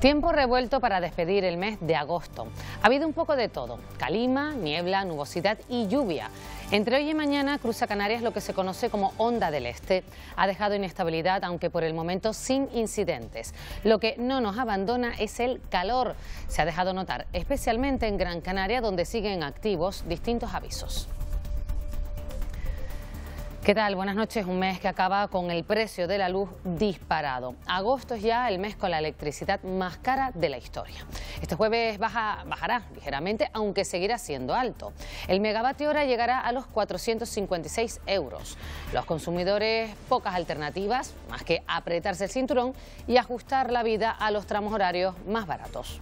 Tiempo revuelto para despedir el mes de agosto. Ha habido un poco de todo, calima, niebla, nubosidad y lluvia. Entre hoy y mañana cruza Canarias lo que se conoce como onda del este. Ha dejado inestabilidad, aunque por el momento sin incidentes. Lo que no nos abandona es el calor. Se ha dejado notar, especialmente en Gran Canaria, donde siguen activos distintos avisos. ¿Qué tal? Buenas noches. Un mes que acaba con el precio de la luz disparado. Agosto es ya el mes con la electricidad más cara de la historia. Este jueves bajará ligeramente, aunque seguirá siendo alto. El megavatio hora llegará a los 456 euros. Los consumidores, pocas alternativas, más que apretarse el cinturón y ajustar la vida a los tramos horarios más baratos.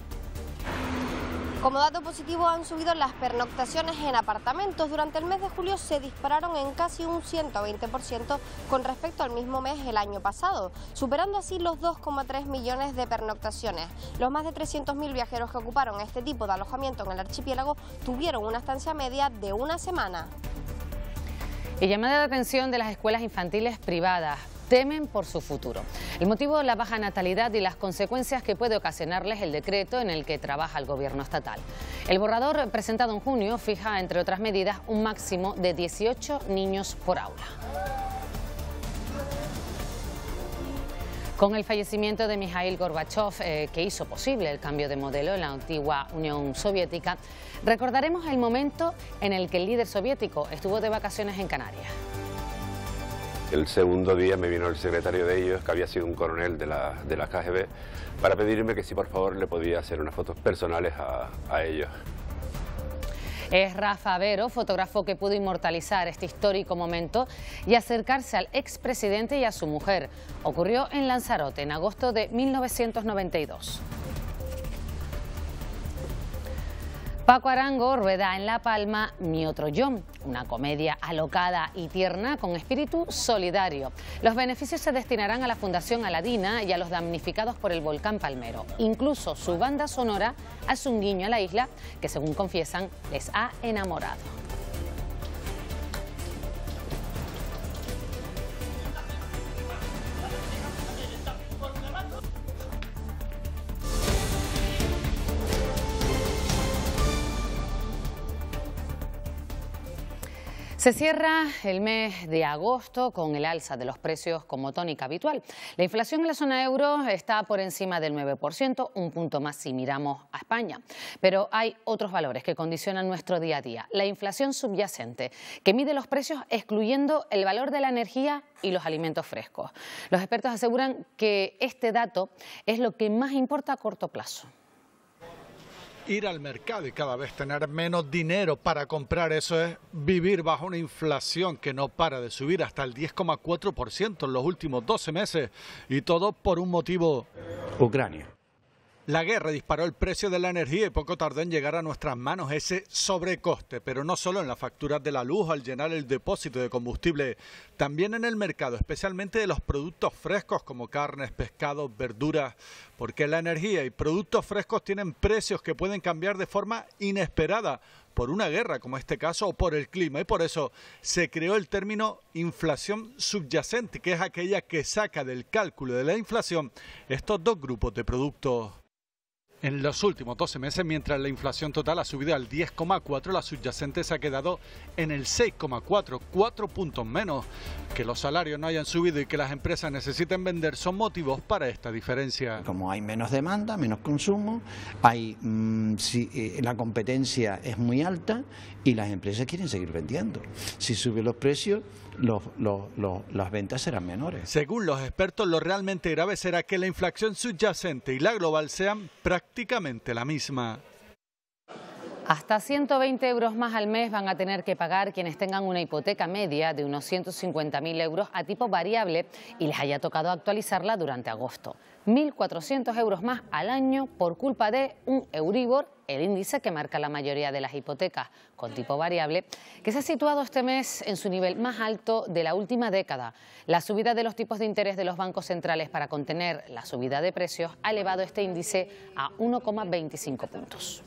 Como dato positivo han subido las pernoctaciones en apartamentos. Durante el mes de julio se dispararon en casi un 120% con respecto al mismo mes el año pasado, superando así los 2,3 millones de pernoctaciones. Los más de 300.000 viajeros que ocuparon este tipo de alojamiento en el archipiélago tuvieron una estancia media de una semana. Y llamada la atención de las escuelas infantiles privadas temen por su futuro. El motivo, la baja natalidad y las consecuencias que puede ocasionarles el decreto en el que trabaja el gobierno estatal. El borrador presentado en junio fija, entre otras medidas, un máximo de 18 niños por aula. Con el fallecimiento de Mikhail Gorbachev, eh, que hizo posible el cambio de modelo en la antigua Unión Soviética, recordaremos el momento en el que el líder soviético estuvo de vacaciones en Canarias. El segundo día me vino el secretario de ellos, que había sido un coronel de la, de la KGB, para pedirme que si por favor le podía hacer unas fotos personales a, a ellos. Es Rafa Vero, fotógrafo que pudo inmortalizar este histórico momento y acercarse al expresidente y a su mujer. Ocurrió en Lanzarote en agosto de 1992. Paco Arango rueda en La Palma Mi Otro Yo, una comedia alocada y tierna con espíritu solidario. Los beneficios se destinarán a la Fundación Aladina y a los damnificados por el volcán Palmero. Incluso su banda sonora hace un guiño a la isla que, según confiesan, les ha enamorado. Se cierra el mes de agosto con el alza de los precios como tónica habitual. La inflación en la zona euro está por encima del 9%, un punto más si miramos a España. Pero hay otros valores que condicionan nuestro día a día. La inflación subyacente, que mide los precios excluyendo el valor de la energía y los alimentos frescos. Los expertos aseguran que este dato es lo que más importa a corto plazo ir al mercado y cada vez tener menos dinero para comprar, eso es vivir bajo una inflación que no para de subir hasta el 10,4% en los últimos 12 meses y todo por un motivo. Ucrania. La guerra disparó el precio de la energía y poco tardó en llegar a nuestras manos ese sobrecoste, pero no solo en las facturas de la luz al llenar el depósito de combustible, también en el mercado, especialmente de los productos frescos como carnes, pescados, verduras, porque la energía y productos frescos tienen precios que pueden cambiar de forma inesperada por una guerra como este caso o por el clima y por eso se creó el término inflación subyacente, que es aquella que saca del cálculo de la inflación estos dos grupos de productos. En los últimos 12 meses, mientras la inflación total ha subido al 10,4, la subyacente se ha quedado en el 6,4, cuatro puntos menos. Que los salarios no hayan subido y que las empresas necesiten vender son motivos para esta diferencia. Como hay menos demanda, menos consumo, hay, mm, eh, la competencia es muy alta y las empresas quieren seguir vendiendo. Si suben los precios, las ventas serán menores. Según los expertos, lo realmente grave será que la inflación subyacente y la global sean prácticamente la misma. Hasta 120 euros más al mes van a tener que pagar quienes tengan una hipoteca media de unos 150.000 euros a tipo variable y les haya tocado actualizarla durante agosto. 1.400 euros más al año por culpa de un Euribor, el índice que marca la mayoría de las hipotecas con tipo variable, que se ha situado este mes en su nivel más alto de la última década. La subida de los tipos de interés de los bancos centrales para contener la subida de precios ha elevado este índice a 1,25 puntos.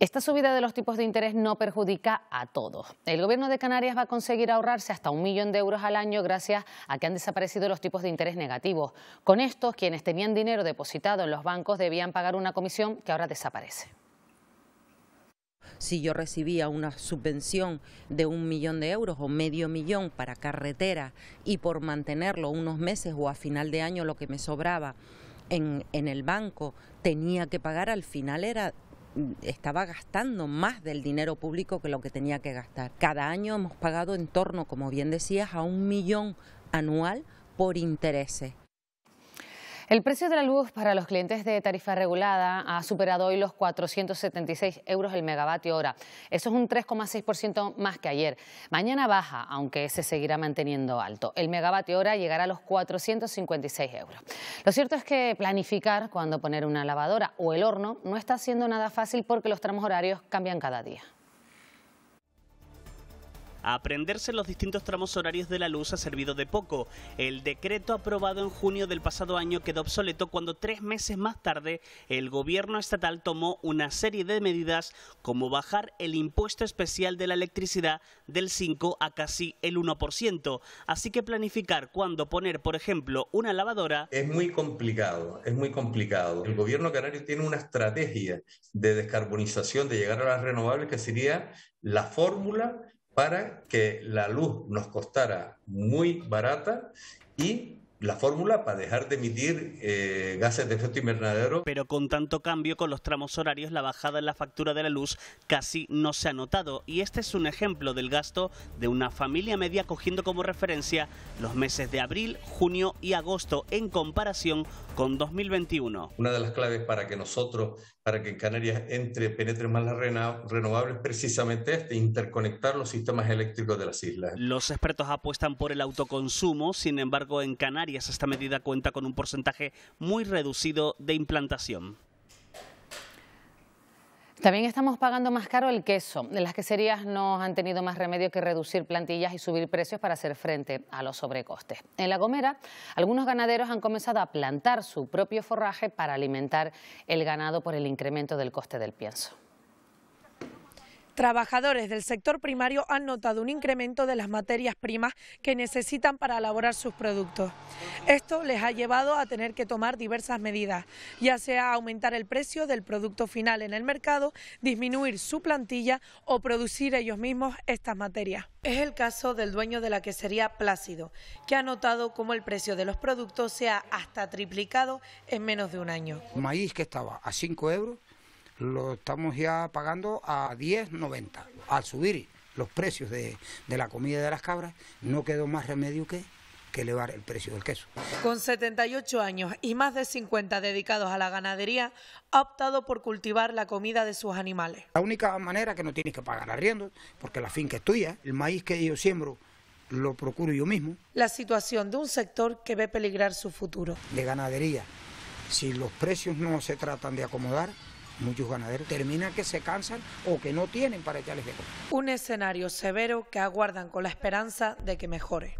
Esta subida de los tipos de interés no perjudica a todos. El gobierno de Canarias va a conseguir ahorrarse hasta un millón de euros al año gracias a que han desaparecido los tipos de interés negativos. Con estos, quienes tenían dinero depositado en los bancos debían pagar una comisión que ahora desaparece. Si yo recibía una subvención de un millón de euros o medio millón para carretera y por mantenerlo unos meses o a final de año lo que me sobraba en, en el banco tenía que pagar, al final era estaba gastando más del dinero público que lo que tenía que gastar. Cada año hemos pagado en torno, como bien decías, a un millón anual por intereses. El precio de la luz para los clientes de tarifa regulada ha superado hoy los 476 euros el megavatio hora. Eso es un 3,6% más que ayer. Mañana baja, aunque se seguirá manteniendo alto. El megavatio hora llegará a los 456 euros. Lo cierto es que planificar cuando poner una lavadora o el horno no está siendo nada fácil porque los tramos horarios cambian cada día. Aprenderse los distintos tramos horarios de la luz ha servido de poco. El decreto aprobado en junio del pasado año quedó obsoleto cuando tres meses más tarde el gobierno estatal tomó una serie de medidas como bajar el impuesto especial de la electricidad del 5 a casi el 1%. Así que planificar cuándo poner, por ejemplo, una lavadora... Es muy complicado, es muy complicado. El gobierno canario tiene una estrategia de descarbonización, de llegar a las renovables, que sería la fórmula para que la luz nos costara muy barata y la fórmula para dejar de emitir eh, gases de efecto invernadero. Pero con tanto cambio con los tramos horarios, la bajada en la factura de la luz casi no se ha notado. Y este es un ejemplo del gasto de una familia media cogiendo como referencia los meses de abril, junio y agosto en comparación con 2021. Una de las claves para que nosotros para que en Canarias entre, penetre más las renovables, precisamente este, interconectar los sistemas eléctricos de las islas. Los expertos apuestan por el autoconsumo, sin embargo en Canarias esta medida cuenta con un porcentaje muy reducido de implantación. También estamos pagando más caro el queso. Las queserías no han tenido más remedio que reducir plantillas y subir precios para hacer frente a los sobrecostes. En La Gomera, algunos ganaderos han comenzado a plantar su propio forraje para alimentar el ganado por el incremento del coste del pienso. Trabajadores del sector primario han notado un incremento de las materias primas que necesitan para elaborar sus productos. Esto les ha llevado a tener que tomar diversas medidas, ya sea aumentar el precio del producto final en el mercado, disminuir su plantilla o producir ellos mismos estas materias. Es el caso del dueño de la quesería Plácido, que ha notado cómo el precio de los productos se ha hasta triplicado en menos de un año. Maíz que estaba a 5 euros lo estamos ya pagando a 10,90. Al subir los precios de, de la comida de las cabras, no quedó más remedio que que elevar el precio del queso. Con 78 años y más de 50 dedicados a la ganadería, ha optado por cultivar la comida de sus animales. La única manera que no tienes que pagar arriendo, porque la finca es tuya, el maíz que yo siembro lo procuro yo mismo. La situación de un sector que ve peligrar su futuro. De ganadería, si los precios no se tratan de acomodar, muchos ganaderos terminan que se cansan o que no tienen para de comer. Un escenario severo que aguardan con la esperanza de que mejore.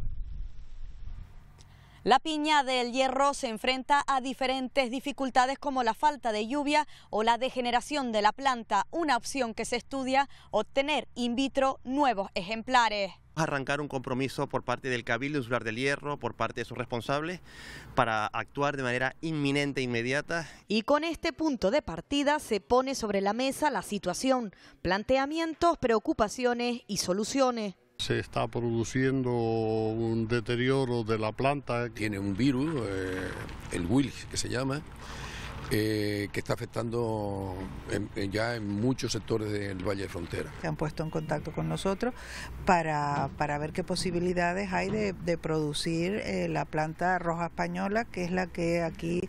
La piña del hierro se enfrenta a diferentes dificultades como la falta de lluvia o la degeneración de la planta, una opción que se estudia obtener in vitro nuevos ejemplares arrancar un compromiso por parte del Cabildo Insular del Hierro, por parte de sus responsables, para actuar de manera inminente e inmediata. Y con este punto de partida se pone sobre la mesa la situación, planteamientos, preocupaciones y soluciones se está produciendo un deterioro de la planta. Tiene un virus, eh, el Willis que se llama, eh, que está afectando ya en muchos sectores del Valle de Frontera. Se han puesto en contacto con nosotros para, para ver qué posibilidades hay de, producir eh, la planta roja española, que es la que aquí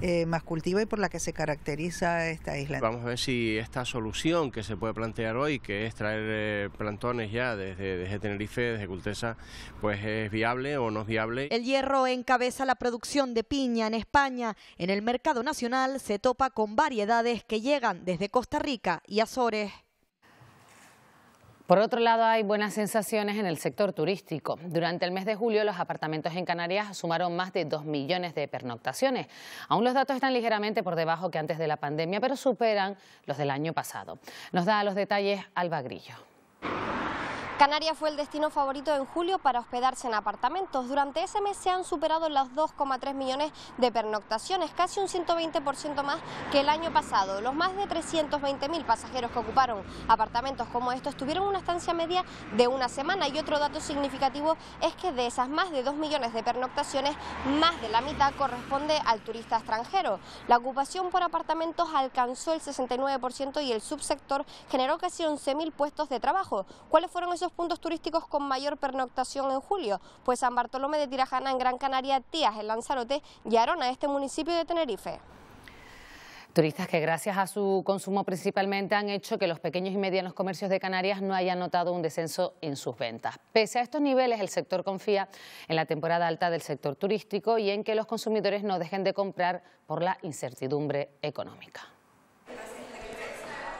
eh, más cultiva y por la que se caracteriza esta isla. Vamos a ver si esta solución que se puede plantear hoy, que es traer plantones ya desde, desde Tenerife, desde Cultesa, pues es viable o no es viable. El hierro encabeza la producción de piña en España, en el mercado nacional se topa con variedades que llegan desde Costa Rica y Azores. Por otro lado, hay buenas sensaciones en el sector turístico. Durante el mes de julio, los apartamentos en Canarias sumaron más de 2 millones de pernoctaciones. Aún los datos están ligeramente por debajo que antes de la pandemia, pero superan los del año pasado. Nos da los detalles Alba Grillo. Canarias fue el destino favorito en julio para hospedarse en apartamentos. Durante ese mes se han superado las 2,3 millones de pernoctaciones, casi un 120% más que el año pasado. Los más de 320.000 pasajeros que ocuparon apartamentos como estos tuvieron una estancia media de una semana. Y otro dato significativo es que de esas más de 2 millones de pernoctaciones, más de la mitad corresponde al turista extranjero. La ocupación por apartamentos alcanzó el 69% y el subsector generó casi 11.000 puestos de trabajo. ¿Cuáles fueron esos puntos turísticos con mayor pernoctación en julio, pues San Bartolomé de Tirajana en Gran Canaria, Tías en Lanzarote y Arona, este municipio de Tenerife. Turistas que gracias a su consumo principalmente han hecho que los pequeños y medianos comercios de Canarias no hayan notado un descenso en sus ventas. Pese a estos niveles, el sector confía en la temporada alta del sector turístico y en que los consumidores no dejen de comprar por la incertidumbre económica.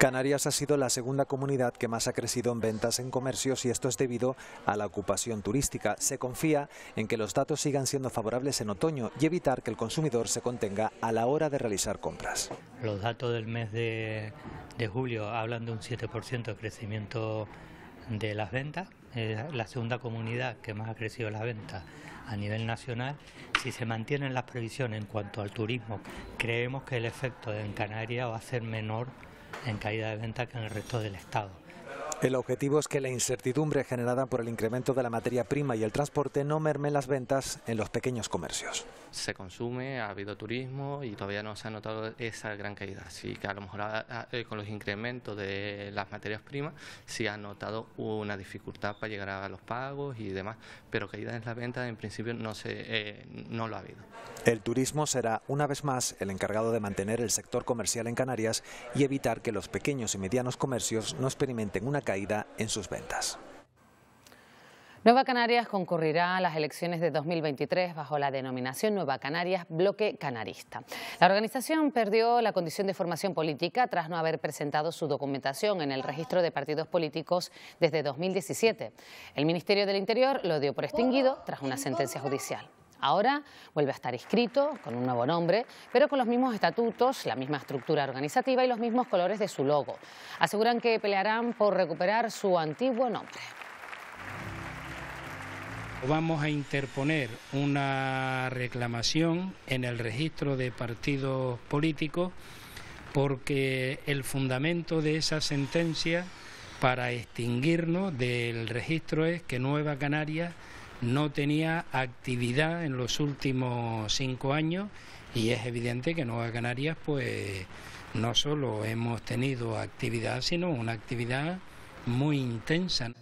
Canarias ha sido la segunda comunidad que más ha crecido en ventas en comercios y esto es debido a la ocupación turística. Se confía en que los datos sigan siendo favorables en otoño y evitar que el consumidor se contenga a la hora de realizar compras. Los datos del mes de, julio hablan de un 7% de crecimiento de las ventas, Es la segunda comunidad que más ha crecido las ventas a nivel nacional. Si se mantienen las previsiones en cuanto al turismo, creemos que el efecto en Canarias va a ser menor en caída de venta que en el resto del Estado. El objetivo es que la incertidumbre generada por el incremento de la materia prima y el transporte no merme las ventas en los pequeños comercios. Se consume, ha habido turismo y todavía no se ha notado esa gran caída. Así que a lo mejor ah, ah, eh, con los incrementos de las materias primas sí ha notado una dificultad para llegar a los pagos y demás, pero caída en las ventas en principio no, se, eh, no lo ha habido. El turismo será una vez más el encargado de mantener el sector comercial en Canarias y evitar que los pequeños y medianos comercios no experimenten una caída en sus ventas. Nueva Canarias concurrirá a las elecciones de 2023 bajo la denominación Nueva Canarias Bloque Canarista. La organización perdió la condición de formación política tras no haber presentado su documentación en el registro de partidos políticos desde 2017. El Ministerio del Interior lo dio por extinguido tras una sentencia judicial. Ahora vuelve a estar inscrito con un nuevo nombre, pero con los mismos estatutos, la misma estructura organizativa y los mismos colores de su logo. Aseguran que pelearán por recuperar su antiguo nombre. Vamos a interponer una reclamación en el registro de partidos políticos porque el fundamento de esa sentencia para extinguirnos del registro es que Nueva Canarias no tenía actividad en los últimos cinco años y es evidente que Nueva Canarias pues no solo hemos tenido actividad, sino una actividad muy intensa.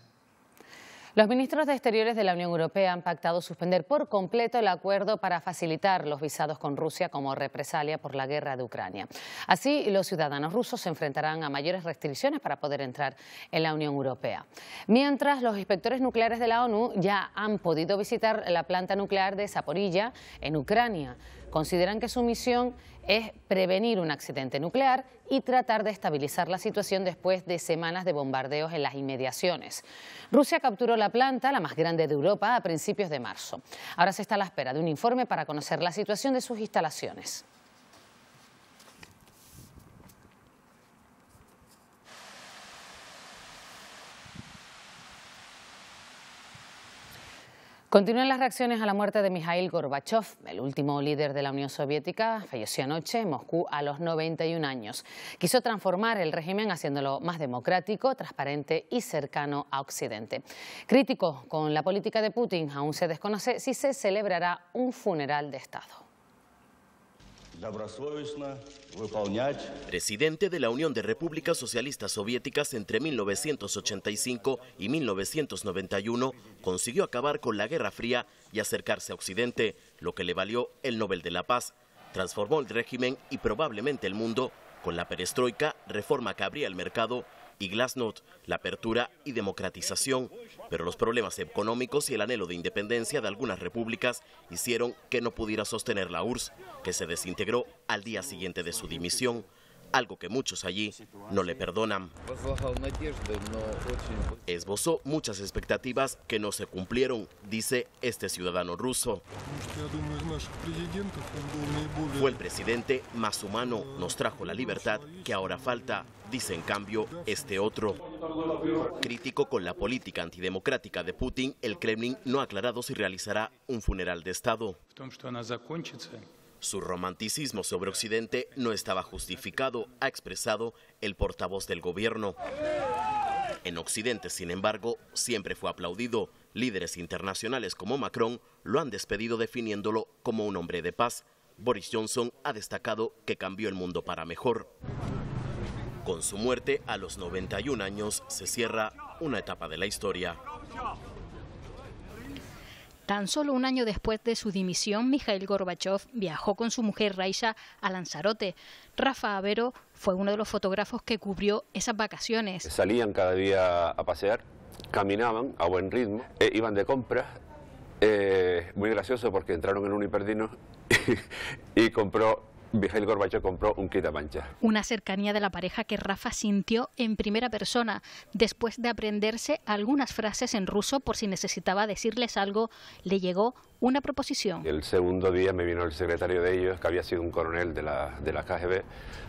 Los ministros de Exteriores de la Unión Europea han pactado suspender por completo el acuerdo para facilitar los visados con Rusia como represalia por la guerra de Ucrania. Así, los ciudadanos rusos se enfrentarán a mayores restricciones para poder entrar en la Unión Europea. Mientras, los inspectores nucleares de la ONU ya han podido visitar la planta nuclear de Zaporilla en Ucrania. Consideran que su misión es prevenir un accidente nuclear y tratar de estabilizar la situación después de semanas de bombardeos en las inmediaciones. Rusia capturó la planta, la más grande de Europa, a principios de marzo. Ahora se está a la espera de un informe para conocer la situación de sus instalaciones. Continúan las reacciones a la muerte de Mikhail Gorbachev, el último líder de la Unión Soviética, falleció anoche en Moscú a los 91 años. Quiso transformar el régimen haciéndolo más democrático, transparente y cercano a Occidente. Crítico con la política de Putin, aún se desconoce si se celebrará un funeral de Estado. Presidente de la Unión de Repúblicas Socialistas Soviéticas entre 1985 y 1991, consiguió acabar con la Guerra Fría y acercarse a Occidente, lo que le valió el Nobel de la Paz. Transformó el régimen y probablemente el mundo con la perestroika, reforma que abría el mercado y Glasnost, la apertura y democratización, pero los problemas económicos y el anhelo de independencia de algunas repúblicas hicieron que no pudiera sostener la URSS, que se desintegró al día siguiente de su dimisión algo que muchos allí no le perdonan. Esbozó muchas expectativas que no se cumplieron, dice este ciudadano ruso. Fue el presidente más humano, nos trajo la libertad que ahora falta, dice en cambio este otro. Crítico con la política antidemocrática de Putin, el Kremlin no ha aclarado si realizará un funeral de Estado. Su romanticismo sobre Occidente no estaba justificado, ha expresado el portavoz del gobierno. En Occidente, sin embargo, siempre fue aplaudido. Líderes internacionales como Macron lo han despedido definiéndolo como un hombre de paz. Boris Johnson ha destacado que cambió el mundo para mejor. Con su muerte a los 91 años se cierra una etapa de la historia. Tan solo un año después de su dimisión, Mikhail Gorbachev viajó con su mujer Raisa a Lanzarote. Rafa Avero fue uno de los fotógrafos que cubrió esas vacaciones. Salían cada día a pasear, caminaban a buen ritmo, e iban de compras. Eh, muy gracioso porque entraron en un hiperdino y compró corbacho Gorbachev compró un kit mancha Una cercanía de la pareja que Rafa sintió en primera persona, después de aprenderse algunas frases en ruso por si necesitaba decirles algo, le llegó una proposición. El segundo día me vino el secretario de ellos, que había sido un coronel de la, de KGB,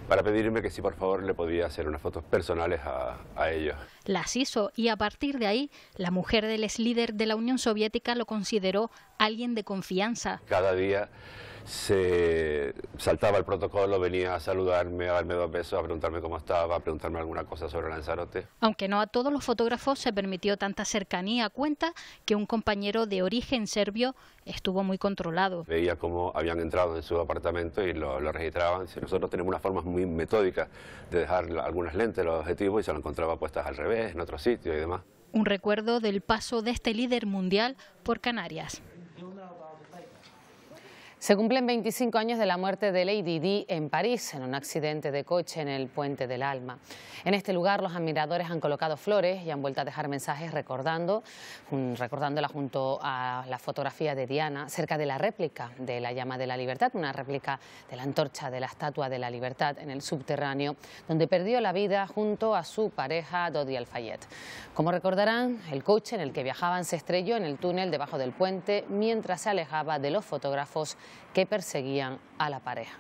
para pedirme que si por favor le podía hacer unas fotos personales a, a ellos las hizo y a partir de ahí la mujer del ex líder de la Unión Soviética lo consideró alguien de confianza. Cada día se saltaba el protocolo, venía a saludarme, a darme dos besos, a preguntarme cómo estaba, a preguntarme alguna cosa sobre Lanzarote. Aunque no a todos los fotógrafos se permitió tanta cercanía, cuenta que un compañero de origen serbio estuvo muy controlado. Veía cómo habían entrado en su apartamento y lo, registraban. Nosotros tenemos una forma muy metódica de dejar algunas lentes, los objetivos, y se lo encontraba puestas al revés, en otro sitio y demás. Un recuerdo del paso de este líder mundial por Canarias. Se cumplen 25 años de la muerte de Lady Di en París, en un accidente de coche en el Puente del Alma. En este lugar los admiradores han colocado flores y han vuelto a dejar mensajes recordándola junto a la fotografía de Diana, cerca de la réplica de la llama de la libertad, una réplica de la antorcha de la Estatua de la Libertad en el subterráneo, donde perdió la vida junto a su pareja Dodi Alfayet. Como recordarán, el coche en el que viajaban se estrelló en el túnel debajo del puente mientras se alejaba de los fotógrafos que perseguían a la pareja.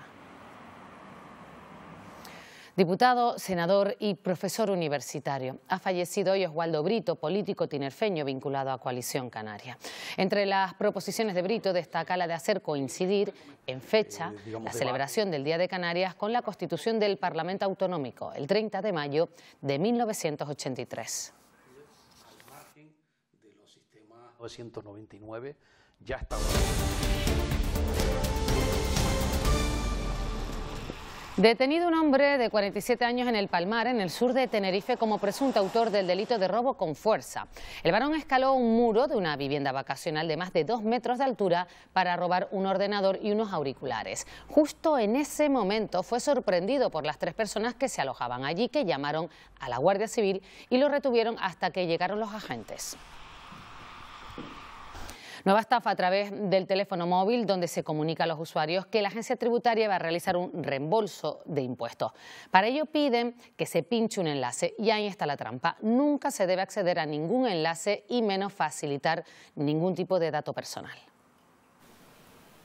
Diputado, senador y profesor universitario. Ha fallecido hoy Oswaldo Brito, político tinerfeño vinculado a Coalición Canaria. Entre las proposiciones de Brito destaca la de hacer coincidir en fecha eh, la celebración del Día de Canarias con la constitución del Parlamento Autonómico, el 30 de mayo de 1983. Al margen de los sistemas ya está... Detenido un hombre de 47 años en El Palmar, en el sur de Tenerife, como presunto autor del delito de robo con fuerza. El varón escaló un muro de una vivienda vacacional de más de dos metros de altura para robar un ordenador y unos auriculares. Justo en ese momento fue sorprendido por las tres personas que se alojaban allí, que llamaron a la Guardia Civil y lo retuvieron hasta que llegaron los agentes. Nueva estafa a través del teléfono móvil donde se comunica a los usuarios que la agencia tributaria va a realizar un reembolso de impuestos. Para ello piden que se pinche un enlace y ahí está la trampa. Nunca se debe acceder a ningún enlace y menos facilitar ningún tipo de dato personal.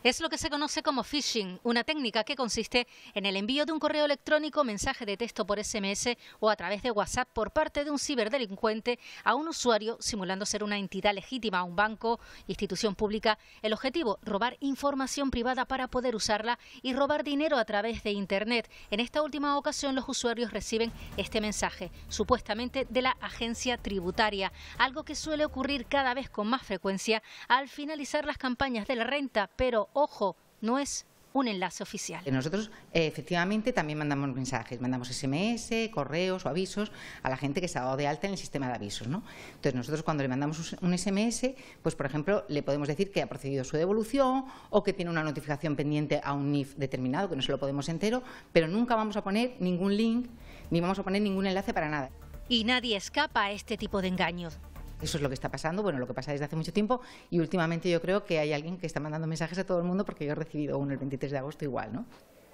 Es lo que se conoce como phishing, una técnica que consiste en el envío de un correo electrónico, mensaje de texto por SMS o a través de WhatsApp por parte de un ciberdelincuente a un usuario simulando ser una entidad legítima, un banco, institución pública. El objetivo, robar información privada para poder usarla y robar dinero a través de Internet. En esta última ocasión los usuarios reciben este mensaje, supuestamente de la agencia tributaria, algo que suele ocurrir cada vez con más frecuencia al finalizar las campañas de la renta, pero ojo, no es un enlace oficial. Eh, nosotros eh, efectivamente también mandamos mensajes, mandamos SMS, correos o avisos a la gente que se ha dado de alta en el sistema de avisos. ¿no? Entonces nosotros cuando le mandamos un SMS, pues por ejemplo le podemos decir que ha procedido su devolución o que tiene una notificación pendiente a un NIF determinado, que no se lo podemos entero, pero nunca vamos a poner ningún link ni vamos a poner ningún enlace para nada. Y nadie escapa a este tipo de engaños. Eso es lo que está pasando, bueno, lo que pasa desde hace mucho tiempo y últimamente yo creo que hay alguien que está mandando mensajes a todo el mundo porque yo he recibido uno el 23 de agosto igual, ¿no?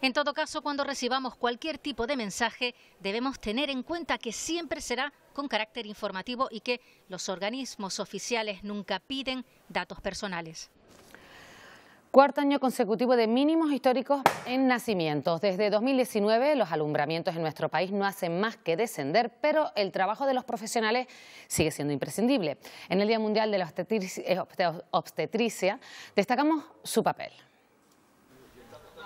En todo caso, cuando recibamos cualquier tipo de mensaje, debemos tener en cuenta que siempre será con carácter informativo y que los organismos oficiales nunca piden datos personales. Cuarto año consecutivo de mínimos históricos en nacimientos. Desde 2019 los alumbramientos en nuestro país no hacen más que descender, pero el trabajo de los profesionales sigue siendo imprescindible. En el Día Mundial de la eh, Obstetricia destacamos su papel.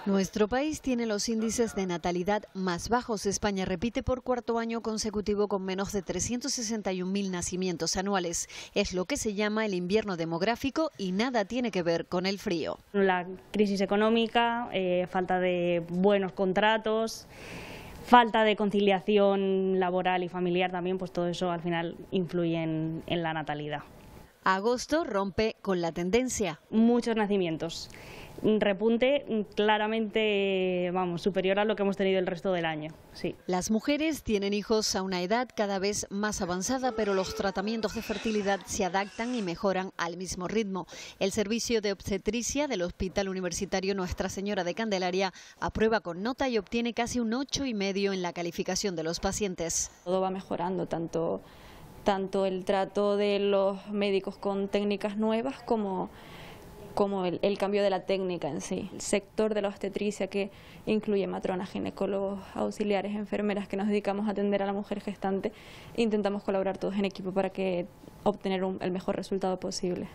Nuestro país tiene los índices de natalidad más bajos. España repite por cuarto año consecutivo con menos de 361.000 nacimientos anuales. Es lo que se llama el invierno demográfico y nada tiene que ver con el frío. La crisis económica, eh, falta de buenos contratos, falta de conciliación laboral y familiar también, pues todo eso al final influye en la natalidad. Agosto rompe con la tendencia. Muchos nacimientos repunte claramente, vamos, superior a lo que hemos tenido el resto del año. Sí. Las mujeres tienen hijos a una edad cada vez más avanzada, pero los tratamientos de fertilidad se adaptan y mejoran al mismo ritmo. El servicio de obstetricia del Hospital Universitario Nuestra Señora de Candelaria aprueba con nota y obtiene casi un ocho y medio en la calificación de los pacientes. Todo va mejorando, tanto el trato de los médicos con técnicas nuevas como como el, cambio de la técnica en sí. El sector de la obstetricia que incluye matronas, ginecólogos, auxiliares, enfermeras que nos dedicamos a atender a la mujer gestante, intentamos colaborar todos en equipo para que obtener el mejor resultado posible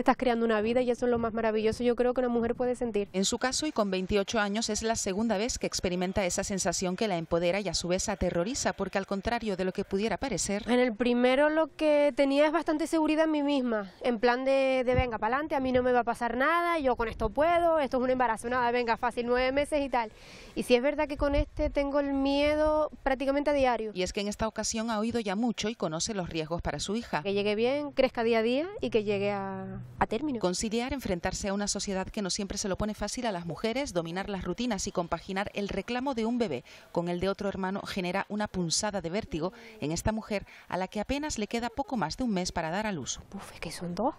estás creando una vida y eso es lo más maravilloso yo creo que una mujer puede sentir. En su caso y con 28 años es la segunda vez que experimenta esa sensación que la empodera y a su vez aterroriza porque al contrario de lo que pudiera parecer. En el primero lo que tenía es bastante seguridad en mí misma, en plan de, de venga, para adelante, a mí no me va a pasar nada, yo con esto puedo, esto es un embarazo, nada, venga, fácil, nueve meses y tal. Y si es verdad que con este tengo el miedo prácticamente a diario. Y es que en esta ocasión ha oído ya mucho y conoce los riesgos para su hija. Que llegue bien, crezca día a día y que llegue a, a término. Conciliar, enfrentarse a una sociedad que no siempre se lo pone fácil a las mujeres, dominar las rutinas y compaginar el reclamo de un bebé con el de otro hermano genera una punzada de vértigo en esta mujer a la que apenas le queda poco más de un mes para dar a luz. Uf, es que son dos.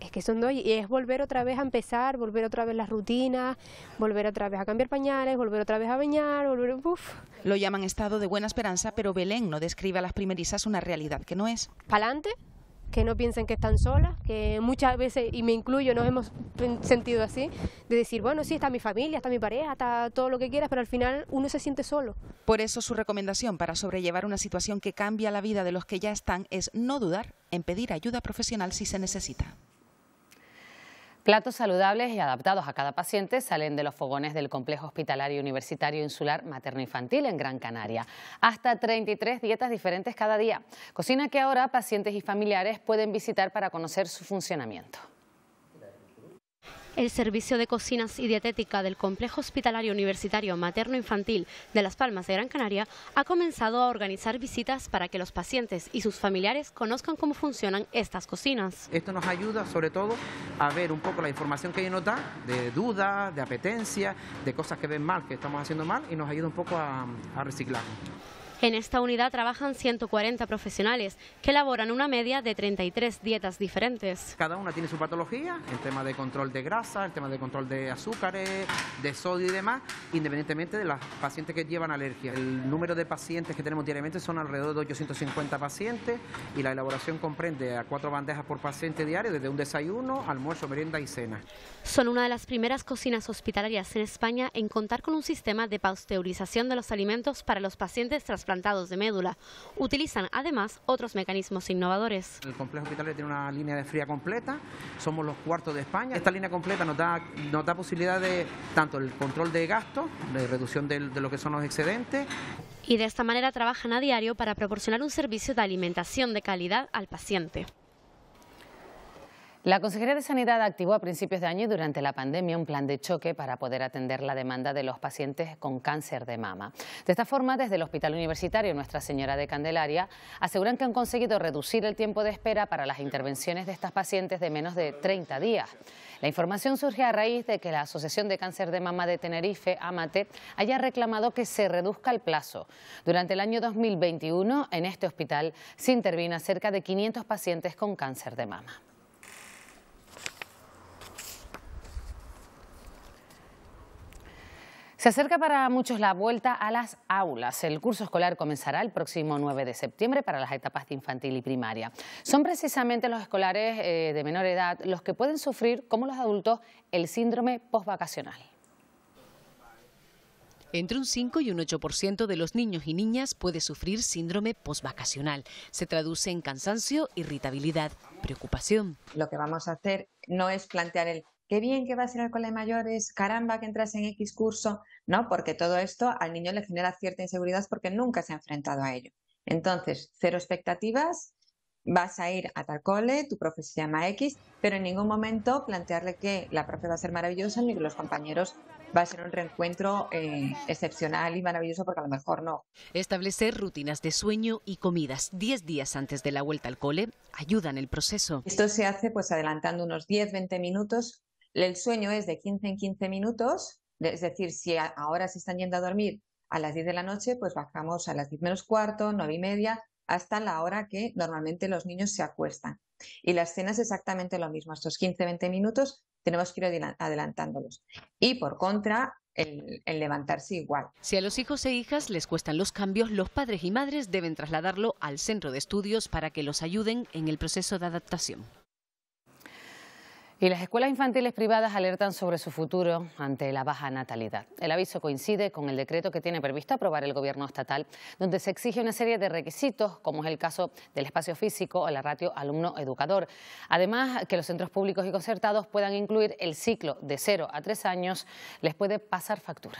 Es que son dos y es volver otra vez a empezar, volver otra vez las rutinas, volver otra vez a cambiar pañales, volver otra vez a bañar, volver... Uf. Lo llaman estado de buena esperanza, pero Belén no describe a las primerizas una realidad que no es. ¿Pa'lante? que no piensen que están solas, que muchas veces, y me incluyo, nos hemos sentido así, de decir, bueno, sí, está mi familia, está mi pareja, está todo lo que quieras, pero al final uno se siente solo. Por eso su recomendación para sobrellevar una situación que cambia la vida de los que ya están es no dudar en pedir ayuda profesional si se necesita. Platos saludables y adaptados a cada paciente salen de los fogones del Complejo Hospitalario Universitario Insular Materno-Infantil en Gran Canaria. Hasta 33 dietas diferentes cada día. Cocina que ahora pacientes y familiares pueden visitar para conocer su funcionamiento. El Servicio de Cocinas y Dietética del Complejo Hospitalario Universitario Materno Infantil de Las Palmas de Gran Canaria ha comenzado a organizar visitas para que los pacientes y sus familiares conozcan cómo funcionan estas cocinas. Esto nos ayuda sobre todo a ver un poco la información que ellos nos dan, de dudas, de apetencia, de cosas que ven mal, que estamos haciendo mal y nos ayuda un poco a reciclar. En esta unidad trabajan 140 profesionales que elaboran una media de 33 dietas diferentes. Cada una tiene su patología, el tema de control de grasa, el tema de control de azúcares, de sodio y demás, independientemente de las pacientes que llevan alergia. El número de pacientes que tenemos diariamente son alrededor de 850 pacientes y la elaboración comprende a cuatro bandejas por paciente diario desde un desayuno, almuerzo, merienda y cena. Son una de las primeras cocinas hospitalarias en España en contar con un sistema de pasteurización de los alimentos para los pacientes trasplantados de médula. Utilizan además otros mecanismos innovadores. El complejo hospitalario tiene una línea de fría completa, somos los cuartos de España. Esta línea completa nos da, nos da posibilidad de tanto el control de gastos, de reducción de lo que son los excedentes. Y de esta manera trabajan a diario para proporcionar un servicio de alimentación de calidad al paciente. La Consejería de Sanidad activó a principios de año durante la pandemia un plan de choque para poder atender la demanda de los pacientes con cáncer de mama. De esta forma, desde el Hospital Universitario Nuestra Señora de Candelaria, aseguran que han conseguido reducir el tiempo de espera para las intervenciones de estas pacientes de menos de 30 días. La información surge a raíz de que la Asociación de Cáncer de Mama de Tenerife, AMATE, haya reclamado que se reduzca el plazo. Durante el año 2021, en este hospital se intervino a cerca de 500 pacientes con cáncer de mama. Se acerca para muchos la vuelta a las aulas. El curso escolar comenzará el próximo 9 de septiembre para las etapas de infantil y primaria. Son precisamente los escolares eh, de menor edad los que pueden sufrir, como los adultos, el síndrome postvacacional. Entre un 5 y un 8% de los niños y niñas puede sufrir síndrome postvacacional. Se traduce en cansancio, irritabilidad, preocupación. Lo que vamos a hacer no es plantear el qué bien que vas a ir al cole de mayores, caramba que entras en X curso, ¿no? Porque todo esto al niño le genera cierta inseguridad porque nunca se ha enfrentado a ello. Entonces, cero expectativas, vas a ir a tal cole, tu profe se llama X, pero en ningún momento plantearle que la profe va a ser maravillosa ni que los compañeros va a ser un reencuentro eh, excepcional y maravilloso porque a lo mejor no. Establecer rutinas de sueño y comidas 10 días antes de la vuelta al cole ayuda en el proceso. Esto se hace pues adelantando unos 10-20 minutos el sueño es de 15 en 15 minutos, es decir, si ahora se están yendo a dormir a las 10 de la noche, pues bajamos a las 10 menos cuarto, 9 y media, hasta la hora que normalmente los niños se acuestan. Y la cenas es exactamente lo mismo, estos 15-20 minutos tenemos que ir adelantándolos. Y por contra, el, levantarse igual. Si a los hijos e hijas les cuestan los cambios, los padres y madres deben trasladarlo al centro de estudios para que los ayuden en el proceso de adaptación. Y las escuelas infantiles privadas alertan sobre su futuro ante la baja natalidad. El aviso coincide con el decreto que tiene previsto aprobar el gobierno estatal, donde se exige una serie de requisitos, como es el caso del espacio físico o la ratio alumno-educador. Además, que los centros públicos y concertados puedan incluir el ciclo de cero a tres años les puede pasar factura.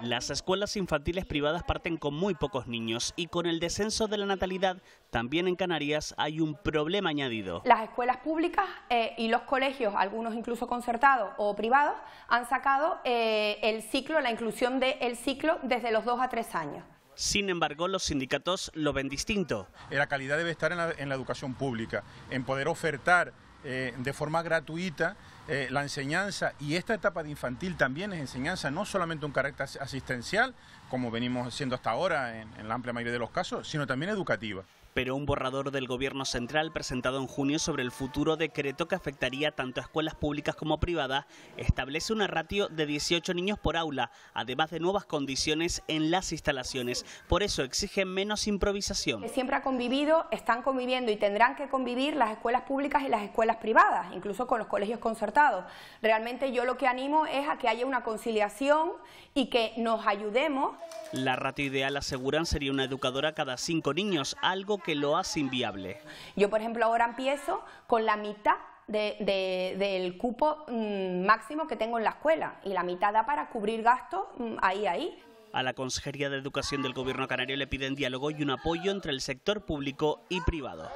Las escuelas infantiles privadas parten con muy pocos niños y con el descenso de la natalidad también en Canarias hay un problema añadido. Las escuelas públicas eh, y los colegios, algunos incluso concertados o privados, han sacado eh, el ciclo, la inclusión del ciclo desde los dos a tres años. Sin embargo, los sindicatos lo ven distinto. Eh, la calidad debe estar en la, educación pública, en poder ofertar de forma gratuita eh, la enseñanza y esta etapa de infantil también es enseñanza, no solamente un carácter asistencial, como venimos haciendo hasta ahora en la amplia mayoría de los casos, sino también educativa pero un borrador del Gobierno Central presentado en junio sobre el futuro decreto que afectaría tanto a escuelas públicas como privadas establece una ratio de 18 niños por aula, además de nuevas condiciones en las instalaciones. Por eso exigen menos improvisación. Siempre ha convivido, están conviviendo y tendrán que convivir las escuelas públicas y las escuelas privadas, incluso con los colegios concertados. Realmente yo lo que animo es a que haya una conciliación y que nos ayudemos. La rata ideal, aseguran, sería una educadora cada cinco niños, algo que lo hace inviable. Yo, por ejemplo, ahora empiezo con la mitad del cupo mm, máximo que tengo en la escuela y la mitad da para cubrir gastos mm, ahí, ahí. A la Consejería de Educación del Gobierno Canario le piden diálogo y un apoyo entre el sector público y privado.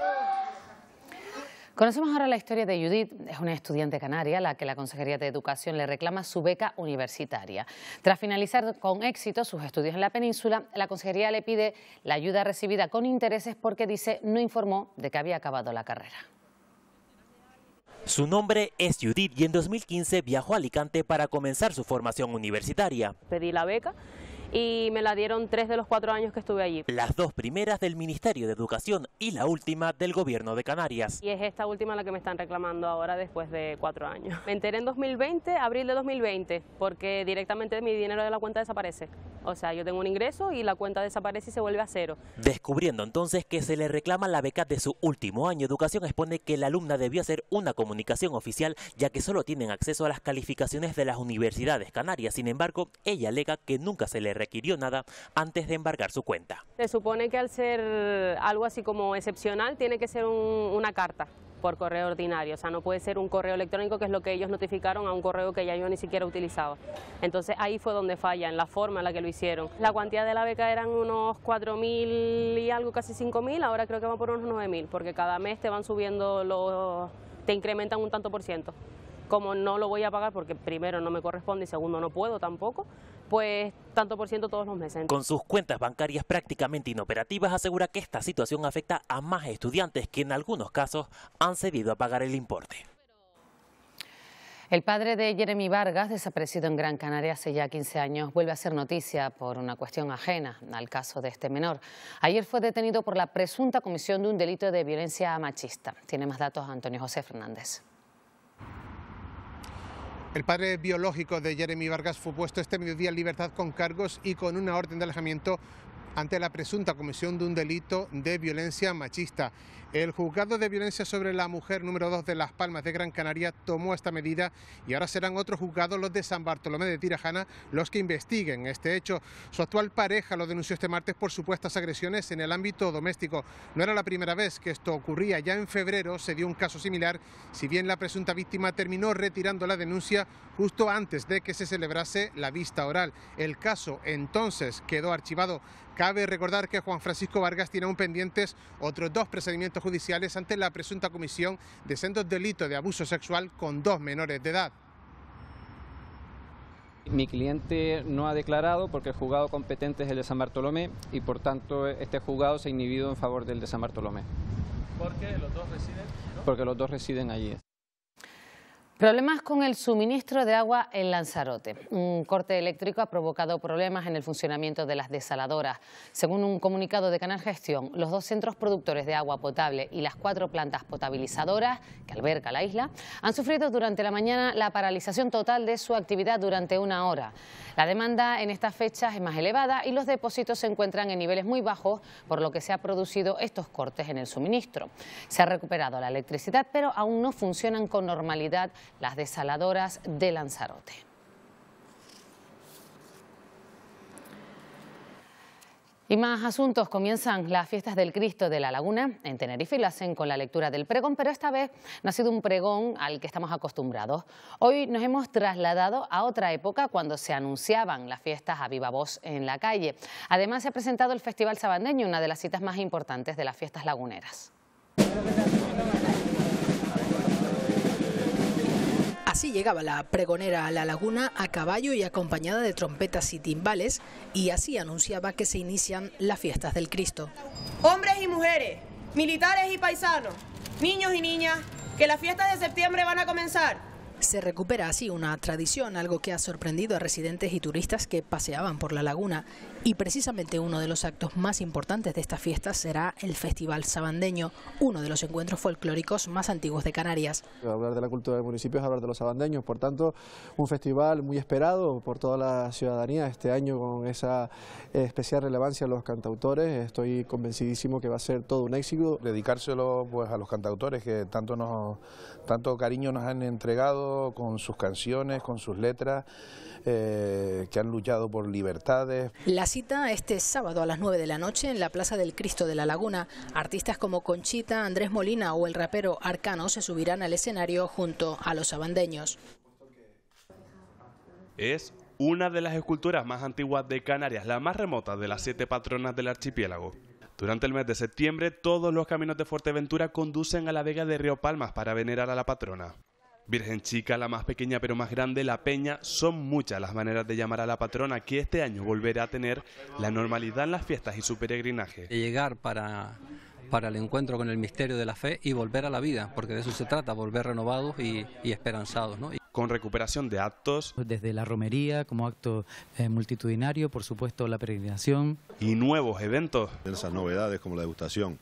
Conocemos ahora la historia de Judith, es una estudiante canaria a la que la Consejería de Educación le reclama su beca universitaria. Tras finalizar con éxito sus estudios en la península, la Consejería le pide la ayuda recibida con intereses porque dice no informó de que había acabado la carrera. Su nombre es Judith y en 2015 viajó a Alicante para comenzar su formación universitaria. Pedí la beca y me la dieron tres de los cuatro años que estuve allí. Las dos primeras del Ministerio de Educación y la última del Gobierno de Canarias. Y es esta última la que me están reclamando ahora después de cuatro años. Me enteré en 2020, abril de 2020, porque directamente mi dinero de la cuenta desaparece. O sea, yo tengo un ingreso y la cuenta desaparece y se vuelve a cero. Descubriendo entonces que se le reclama la beca de su último año, Educación expone que la alumna debió hacer una comunicación oficial ya que solo tienen acceso a las calificaciones de las universidades canarias. Sin embargo, ella alega que nunca se le requirió nada antes de embargar su cuenta. Se supone que al ser algo así como excepcional tiene que ser una carta por correo ordinario, o sea, no puede ser un correo electrónico que es lo que ellos notificaron a un correo que ya yo ni siquiera utilizaba. Entonces ahí fue donde falla, en la forma en la que lo hicieron. La cuantía de la beca eran unos 4.000 y algo, casi 5.000, ahora creo que va por unos 9.000, porque cada mes te van subiendo los, te incrementan un tanto por ciento. Como no lo voy a pagar porque primero no me corresponde y segundo no puedo tampoco, pues tanto por ciento todos los meses. Con sus cuentas bancarias prácticamente inoperativas, asegura que esta situación afecta a más estudiantes que en algunos casos han cedido a pagar el importe. El padre de Jeremy Vargas, desaparecido en Gran Canaria hace ya 15 años, vuelve a ser noticia por una cuestión ajena al caso de este menor. Ayer fue detenido por la presunta comisión de un delito de violencia machista. Tiene más datos Antonio José Fernández. El padre biológico de Jeremy Vargas fue puesto este mediodía en libertad con cargos y con una orden de alejamiento ante la presunta comisión de un delito de violencia machista. El juzgado de violencia sobre la mujer número 2 de Las Palmas de Gran Canaria tomó esta medida y ahora serán otros juzgados, los de San Bartolomé de Tirajana, los que investiguen este hecho. Su actual pareja lo denunció este martes por supuestas agresiones en el ámbito doméstico. No era la primera vez que esto ocurría. Ya en febrero se dio un caso similar, si bien la presunta víctima terminó retirando la denuncia justo antes de que se celebrase la vista oral. El caso entonces quedó archivado. Cabe recordar que Juan Francisco Vargas tiene aún pendientes otros dos procedimientos judiciales ante la presunta comisión de sendos delitos de abuso sexual con dos menores de edad. Mi cliente no ha declarado porque el juzgado competente es el de San Bartolomé y por tanto este juzgado se ha inhibido en favor del de San Bartolomé. ¿Por qué los dos residen? Porque los dos residen allí. Problemas con el suministro de agua en Lanzarote. Un corte eléctrico ha provocado problemas en el funcionamiento de las desaladoras. Según un comunicado de Canal Gestión, los dos centros productores de agua potable y las cuatro plantas potabilizadoras que alberga la isla han sufrido durante la mañana la paralización total de su actividad durante una hora. La demanda en estas fechas es más elevada y los depósitos se encuentran en niveles muy bajos, por lo que se han producido estos cortes en el suministro. Se ha recuperado la electricidad, pero aún no funcionan con normalidad las desaladoras de Lanzarote. Y más asuntos. Comienzan las fiestas del Cristo de la Laguna en Tenerife y lo hacen con la lectura del pregón, pero esta vez no ha sido un pregón al que estamos acostumbrados. Hoy nos hemos trasladado a otra época cuando se anunciaban las fiestas a viva voz en la calle. Además se ha presentado el Festival Sabandeño, una de las citas más importantes de las fiestas laguneras. Así llegaba la pregonera a la laguna a caballo y acompañada de trompetas y timbales y así anunciaba que se inician las fiestas del Cristo. Hombres y mujeres, militares y paisanos, niños y niñas, que las fiestas de septiembre van a comenzar se recupera así una tradición, algo que ha sorprendido a residentes y turistas que paseaban por la laguna. Y precisamente uno de los actos más importantes de esta fiesta será el Festival Sabandeño, uno de los encuentros folclóricos más antiguos de Canarias. Hablar de la cultura del municipio es hablar de los sabandeños, por tanto, un festival muy esperado por toda la ciudadanía este año con esa especial relevancia a los cantautores. Estoy convencidísimo que va a ser todo un éxito. Dedicárselo pues, a los cantautores que tanto, nos, tanto cariño nos han entregado con sus canciones, con sus letras, eh, que han luchado por libertades. La cita este sábado a las 9 de la noche en la Plaza del Cristo de la Laguna. Artistas como Conchita, Andrés Molina o el rapero Arcano se subirán al escenario junto a los abandeños. Es una de las esculturas más antiguas de Canarias, la más remota de las siete patronas del archipiélago. Durante el mes de septiembre, todos los caminos de Fuerteventura conducen a la Vega de Río Palmas para venerar a la patrona. Virgen Chica, la más pequeña pero más grande, la Peña, son muchas las maneras de llamar a la patrona que este año volverá a tener la normalidad en las fiestas y su peregrinaje. Llegar para, para el encuentro con el misterio de la fe y volver a la vida, porque de eso se trata, volver renovados y, esperanzados. ¿no? Con recuperación de actos. Desde la romería como acto eh, multitudinario, por supuesto la peregrinación. Y nuevos eventos. Esas novedades como la degustación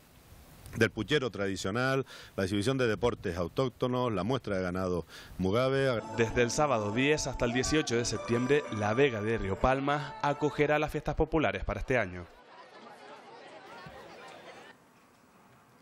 del puchero tradicional, la exhibición de deportes autóctonos, la muestra de ganado Mugabe. Desde el sábado 10 hasta el 18 de septiembre, la Vega de Río Palma acogerá las fiestas populares para este año.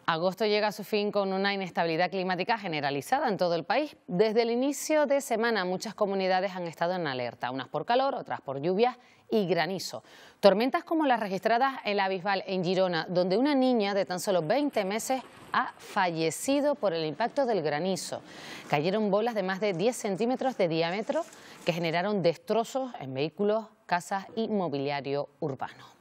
Agosto llega a su fin con una inestabilidad climática generalizada en todo el país. Desde el inicio de semana muchas comunidades han estado en alerta, unas por calor, otras por lluvias y granizo. Tormentas como las registradas en la Bisbal, en Girona, donde una niña de tan solo 20 meses ha fallecido por el impacto del granizo. Cayeron bolas de más de 10 centímetros de diámetro que generaron destrozos en vehículos, casas y mobiliario urbano.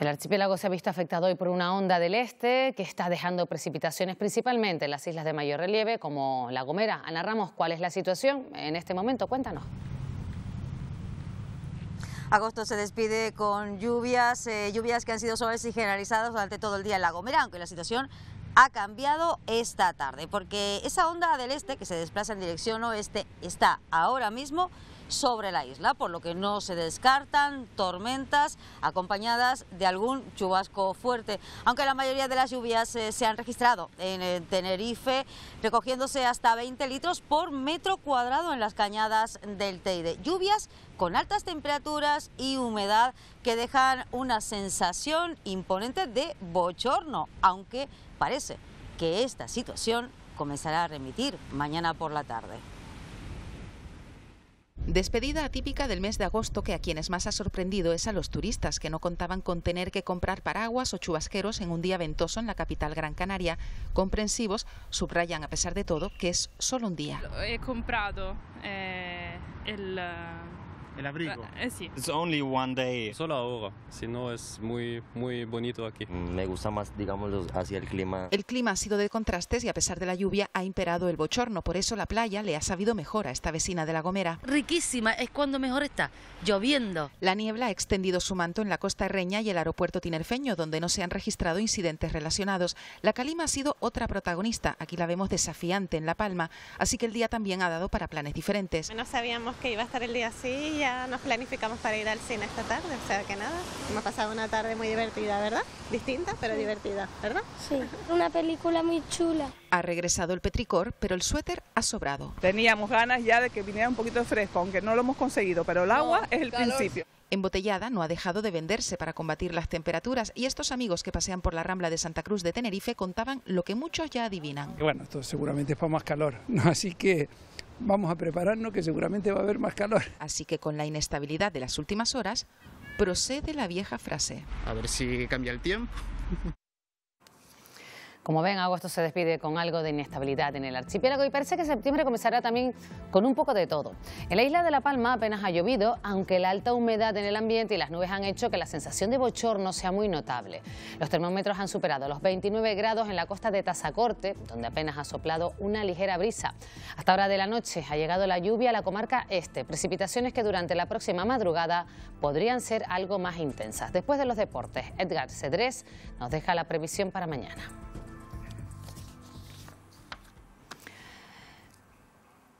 El archipiélago se ha visto afectado hoy por una onda del este que está dejando precipitaciones principalmente en las islas de mayor relieve como La Gomera. Ana Ramos, ¿cuál es la situación en este momento? Cuéntanos. Agosto se despide con lluvias, eh, lluvias que han sido suaves y generalizadas durante todo el día en La Gomera, aunque la situación ha cambiado esta tarde, porque esa onda del este que se desplaza en dirección oeste está ahora mismo sobre la isla, por lo que no se descartan tormentas acompañadas de algún chubasco fuerte, aunque la mayoría de las lluvias eh, se han registrado en eh, Tenerife, recogiéndose hasta 20 litros por metro cuadrado en las cañadas del Teide. Lluvias con altas temperaturas y humedad que dejan una sensación imponente de bochorno, aunque parece que esta situación comenzará a remitir mañana por la tarde. Despedida atípica del mes de agosto que a quienes más ha sorprendido es a los turistas que no contaban con tener que comprar paraguas o chubasqueros en un día ventoso en la capital Gran Canaria. Comprensivos, subrayan a pesar de todo que es solo un día. He comprado eh, el... El abrigo. Ah, ...es eh, sí. only Solo ahora, si no es muy, muy bonito aquí. Mm, me gusta más, digamos, hacia el clima. El clima ha sido de contrastes y a pesar de la lluvia ha imperado el bochorno, por eso la playa le ha sabido mejor a esta vecina de La Gomera. Riquísima, es cuando mejor está, lloviendo. La niebla ha extendido su manto en la costa herreña y el aeropuerto tinerfeño, donde no se han registrado incidentes relacionados. La calima ha sido otra protagonista, aquí la vemos desafiante en La Palma, así que el día también ha dado para planes diferentes. No sabíamos que iba a estar el día así nos planificamos para ir al cine esta tarde, o sea que nada, hemos pasado una tarde muy divertida, ¿verdad? Distinta, pero divertida, ¿verdad? Sí, una película muy chula. Ha regresado el petricor, pero el suéter ha sobrado. Teníamos ganas ya de que viniera un poquito de fresco, aunque no lo hemos conseguido, pero el agua es el principio. Embotellada no ha dejado de venderse para combatir las temperaturas y estos amigos que pasean por la rambla de Santa Cruz de Tenerife contaban lo que muchos ya adivinan. bueno, esto seguramente es para más calor, no así que vamos a prepararnos que seguramente va a haber más calor. Así que con la inestabilidad de las últimas horas, procede la vieja frase. A ver si cambia el tiempo. Como ven, agosto se despide con algo de inestabilidad en el archipiélago y parece que septiembre comenzará también con un poco de todo. En la isla de La Palma apenas ha llovido, aunque la alta humedad en el ambiente y las nubes han hecho que la sensación de bochorno sea muy notable. Los termómetros han superado los 29 grados en la costa de Tazacorte, donde apenas ha soplado una ligera brisa. Hasta ahora de la noche ha llegado la lluvia a la comarca este, precipitaciones que durante la próxima madrugada podrían ser algo más intensas. Después de los deportes, Edgar Cedrés nos deja la previsión para mañana.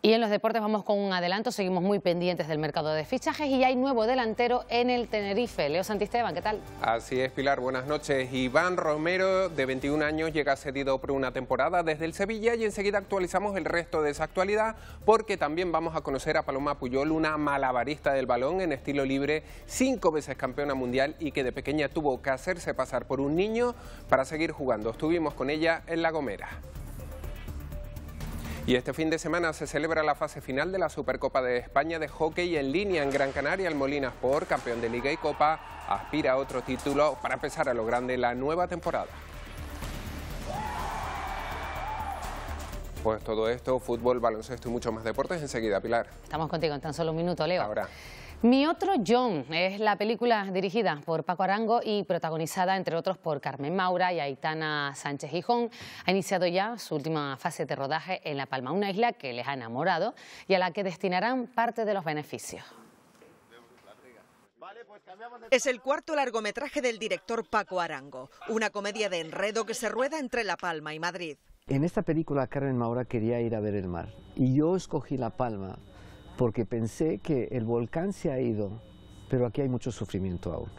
Y en los deportes vamos con un adelanto, seguimos muy pendientes del mercado de fichajes y hay nuevo delantero en el Tenerife. Leo Santisteban, ¿qué tal? Así es, Pilar, buenas noches. Iván Romero, de 21 años, llega cedido por una temporada desde el Sevilla y enseguida actualizamos el resto de esa actualidad porque también vamos a conocer a Paloma Puyol, una malabarista del balón en estilo libre, cinco veces campeona mundial y que de pequeña tuvo que hacerse pasar por un niño para seguir jugando. Estuvimos con ella en La Gomera. Y este fin de semana se celebra la fase final de la Supercopa de España de hockey en línea en Gran Canaria. El Molina Sport, campeón de Liga y Copa, aspira a otro título para empezar a lo grande la nueva temporada. Pues todo esto, fútbol, baloncesto y muchos más deportes enseguida, Pilar. Estamos contigo en tan solo un minuto, Leo. Ahora. Mi otro John es la película dirigida por Paco Arango y protagonizada, entre otros, por Carmen Maura y Aitana Sánchez Gijón. Ha iniciado ya su última fase de rodaje en La Palma, una isla que les ha enamorado y a la que destinarán parte de los beneficios. Es el cuarto largometraje del director Paco Arango, una comedia de enredo que se rueda entre La Palma y Madrid. En esta película Carmen Maura quería ir a ver el mar y yo escogí La Palma porque pensé que el volcán se ha ido, pero aquí hay mucho sufrimiento aún.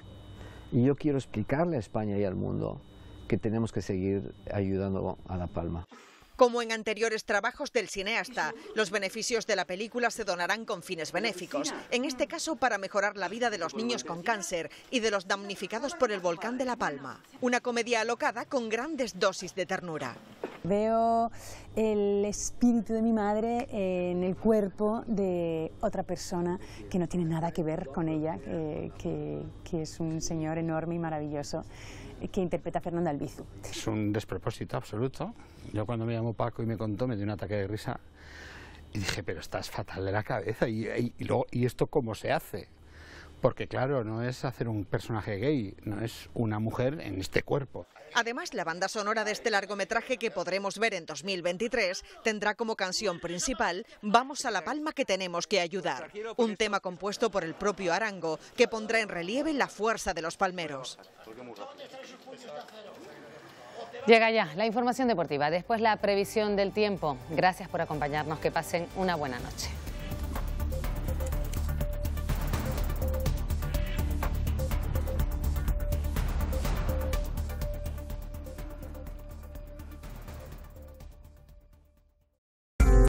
Y yo quiero explicarle a España y al mundo que tenemos que seguir ayudando a La Palma. Como en anteriores trabajos del cineasta, los beneficios de la película se donarán con fines benéficos, en este caso para mejorar la vida de los niños con cáncer y de los damnificados por el volcán de La Palma. Una comedia alocada con grandes dosis de ternura. Veo el espíritu de mi madre en el cuerpo de otra persona que no tiene nada que ver con ella, eh, que, es un señor enorme y maravilloso eh, que interpreta Fernando Albizu. Es un despropósito absoluto. Yo cuando me llamó Paco y me contó me dio un ataque de risa y dije, pero estás fatal de la cabeza y, y, y esto cómo se hace. Porque claro, no es hacer un personaje gay, no es una mujer en este cuerpo. Además, la banda sonora de este largometraje que podremos ver en 2023 tendrá como canción principal Vamos a la palma que tenemos que ayudar, un tema compuesto por el propio Arango que pondrá en relieve la fuerza de los palmeros. Llega ya la información deportiva, después la previsión del tiempo. Gracias por acompañarnos, que pasen una buena noche.